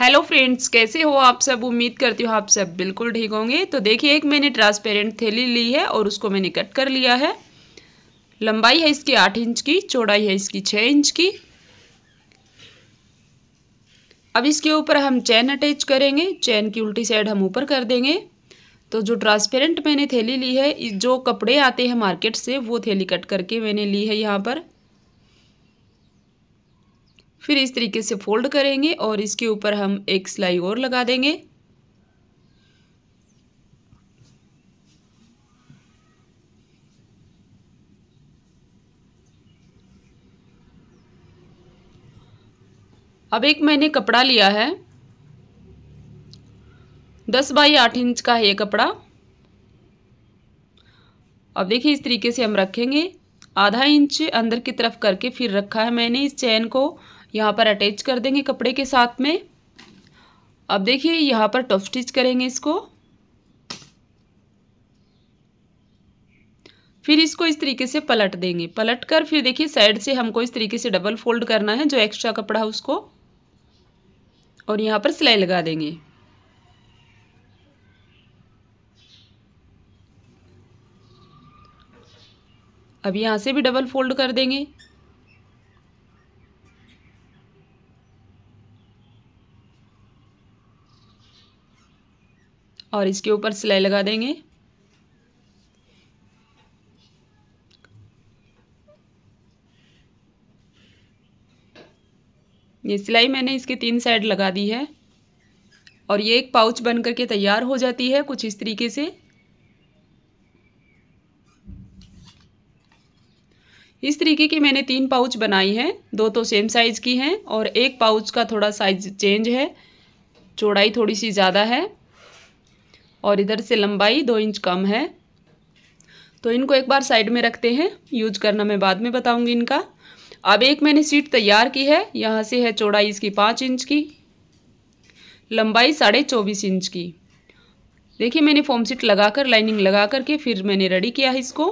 hello friends कैसे हो आप सब उम्मीद करती हो आप सब बिल्कुल ठीक होंगे तो देखिए एक मैंने ट्रांसपेरेंट थैली ली है और उसको मैंने कट कर लिया है लंबाई है इसकी आठ इंच की चौड़ाई है इसकी छः इंच की अब इसके ऊपर हम चैन अटैच करेंगे चैन की उल्टी साइड हम ऊपर कर देंगे तो जो ट्रांसपेरेंट मैंने थैली ली है जो कपड़े आते हैं मार्केट से वो थैली कट करके मैंने ली है यहाँ पर फिर इस तरीके से फोल्ड करेंगे और इसके ऊपर हम एक सिलाई और लगा देंगे अब एक मैंने कपड़ा लिया है दस बाई आठ इंच का है ये कपड़ा अब देखिए इस तरीके से हम रखेंगे आधा इंच अंदर की तरफ करके फिर रखा है मैंने इस चैन को यहाँ पर अटैच कर देंगे कपड़े के साथ में अब देखिए यहाँ पर टॉप स्टिच करेंगे इसको फिर इसको इस तरीके से पलट देंगे पलट कर फिर देखिए साइड से हमको इस तरीके से डबल फोल्ड करना है जो एक्स्ट्रा कपड़ा है उसको और यहाँ पर सिलाई लगा देंगे अब यहाँ से भी डबल फोल्ड कर देंगे और इसके ऊपर सिलाई लगा देंगे ये सिलाई मैंने इसके तीन साइड लगा दी है और ये एक पाउच बन करके तैयार हो जाती है कुछ इस तरीके से इस तरीके की मैंने तीन पाउच बनाई है दो तो सेम साइज़ की हैं और एक पाउच का थोड़ा साइज चेंज है चौड़ाई थोड़ी सी ज़्यादा है और इधर से लंबाई दो इंच कम है तो इनको एक बार साइड में रखते हैं यूज करना मैं बाद में बताऊंगी इनका अब एक मैंने सीट तैयार की है यहाँ से है चौड़ाई इसकी पाँच इंच की लंबाई साढ़े चौबीस इंच की देखिए मैंने फोम सीट लगाकर लाइनिंग लगा करके फिर मैंने रेडी किया है इसको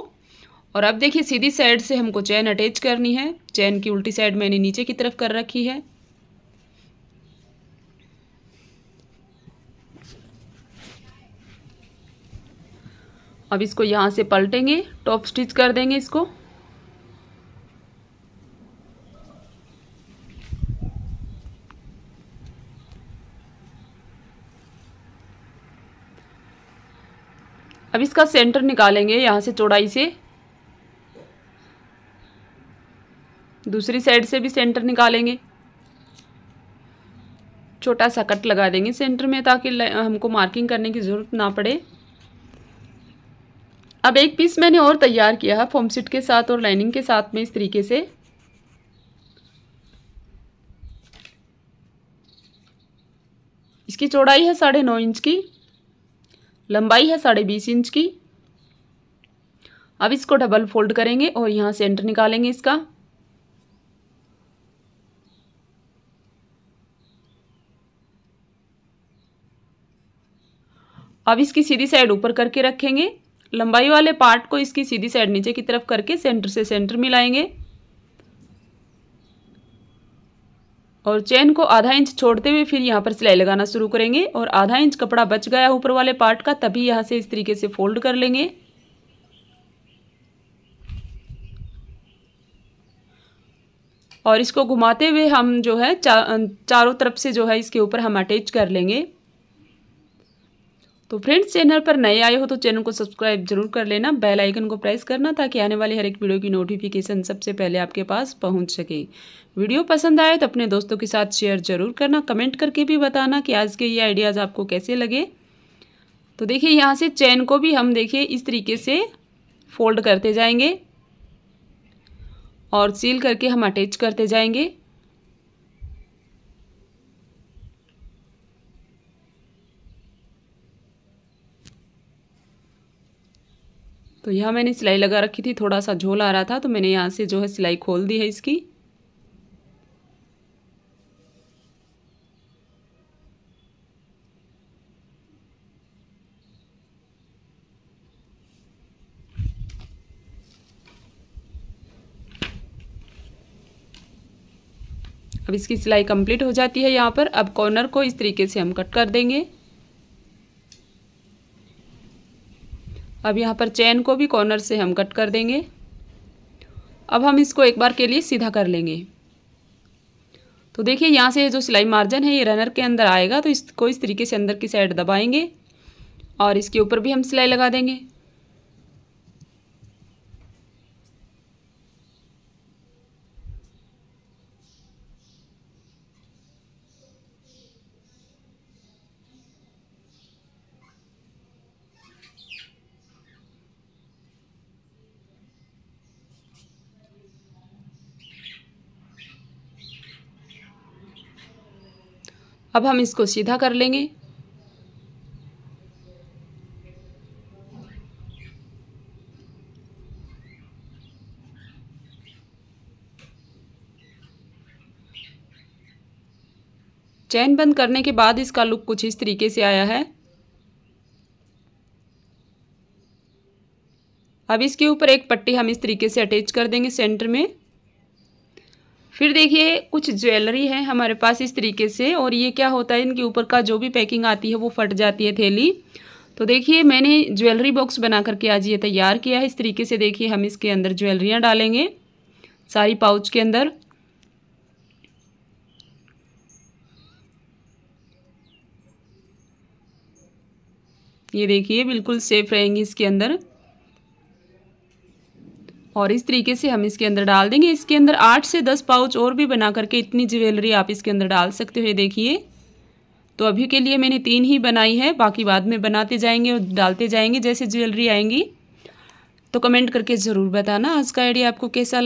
और अब देखिए सीधी साइड से हमको चैन अटैच करनी है चैन की उल्टी साइड मैंने नीचे की तरफ कर रखी है अब इसको यहाँ से पलटेंगे टॉप स्टिच कर देंगे इसको अब इसका सेंटर निकालेंगे यहाँ से चौड़ाई से दूसरी साइड से भी सेंटर निकालेंगे छोटा सा कट लगा देंगे सेंटर में ताकि हमको मार्किंग करने की ज़रूरत ना पड़े अब एक पीस मैंने और तैयार किया है सीट के साथ और लाइनिंग के साथ में इस तरीके से इसकी चौड़ाई है साढ़े नौ इंच की लंबाई है साढ़े बीस इंच की अब इसको डबल फोल्ड करेंगे और यहाँ सेंटर निकालेंगे इसका अब इसकी सीधी साइड ऊपर करके रखेंगे लंबाई वाले पार्ट को इसकी सीधी साइड नीचे की तरफ करके सेंटर से सेंटर मिलाएंगे और चेन को आधा इंच छोड़ते हुए फिर यहाँ पर सिलाई लगाना शुरू करेंगे और आधा इंच कपड़ा बच गया ऊपर वाले पार्ट का तभी यहाँ से इस तरीके से फोल्ड कर लेंगे और इसको घुमाते हुए हम जो है चा, चारों तरफ से जो है इसके ऊपर हम अटैच कर लेंगे तो फ्रेंड्स चैनल पर नए आए हो तो चैनल को सब्सक्राइब जरूर कर लेना बेल आइकन को प्रेस करना ताकि आने वाली हर एक वीडियो की नोटिफिकेशन सबसे पहले आपके पास पहुंच सके वीडियो पसंद आए तो अपने दोस्तों के साथ शेयर जरूर करना कमेंट करके भी बताना कि आज के ये आइडियाज़ आपको कैसे लगे तो देखिए यहाँ से चैन को भी हम देखिए इस तरीके से फोल्ड करते जाएंगे और सील करके हम अटैच करते जाएंगे तो यह मैंने सिलाई लगा रखी थी थोड़ा सा झोल आ रहा था तो मैंने यहाँ से जो है सिलाई खोल दी है इसकी अब इसकी सिलाई कंप्लीट हो जाती है यहाँ पर अब कॉर्नर को इस तरीके से हम कट कर देंगे अब यहाँ पर चैन को भी कॉर्नर से हम कट कर देंगे अब हम इसको एक बार के लिए सीधा कर लेंगे तो देखिए यहाँ से जो सिलाई मार्जिन है ये रनर के अंदर आएगा तो इसको इस तरीके से अंदर की साइड दबाएंगे और इसके ऊपर भी हम सिलाई लगा देंगे अब हम इसको सीधा कर लेंगे चैन बंद करने के बाद इसका लुक कुछ इस तरीके से आया है अब इसके ऊपर एक पट्टी हम इस तरीके से अटैच कर देंगे सेंटर में फिर देखिए कुछ ज्वेलरी है हमारे पास इस तरीके से और ये क्या होता है इनके ऊपर का जो भी पैकिंग आती है वो फट जाती है थैली तो देखिए मैंने ज्वेलरी बॉक्स बना करके आज ये तैयार किया है इस तरीके से देखिए हम इसके अंदर ज्वेलरियाँ डालेंगे सारी पाउच के अंदर ये देखिए बिल्कुल सेफ रहेंगी इसके अंदर और इस तरीके से हम इसके अंदर डाल देंगे इसके अंदर आठ से दस पाउच और भी बना करके इतनी ज्वेलरी आप इसके अंदर डाल सकते हो देखिए तो अभी के लिए मैंने तीन ही बनाई है बाकी बाद में बनाते जाएंगे और डालते जाएंगे जैसे ज्वेलरी आएंगी तो कमेंट करके ज़रूर बताना आज का आइडिया आपको कैसा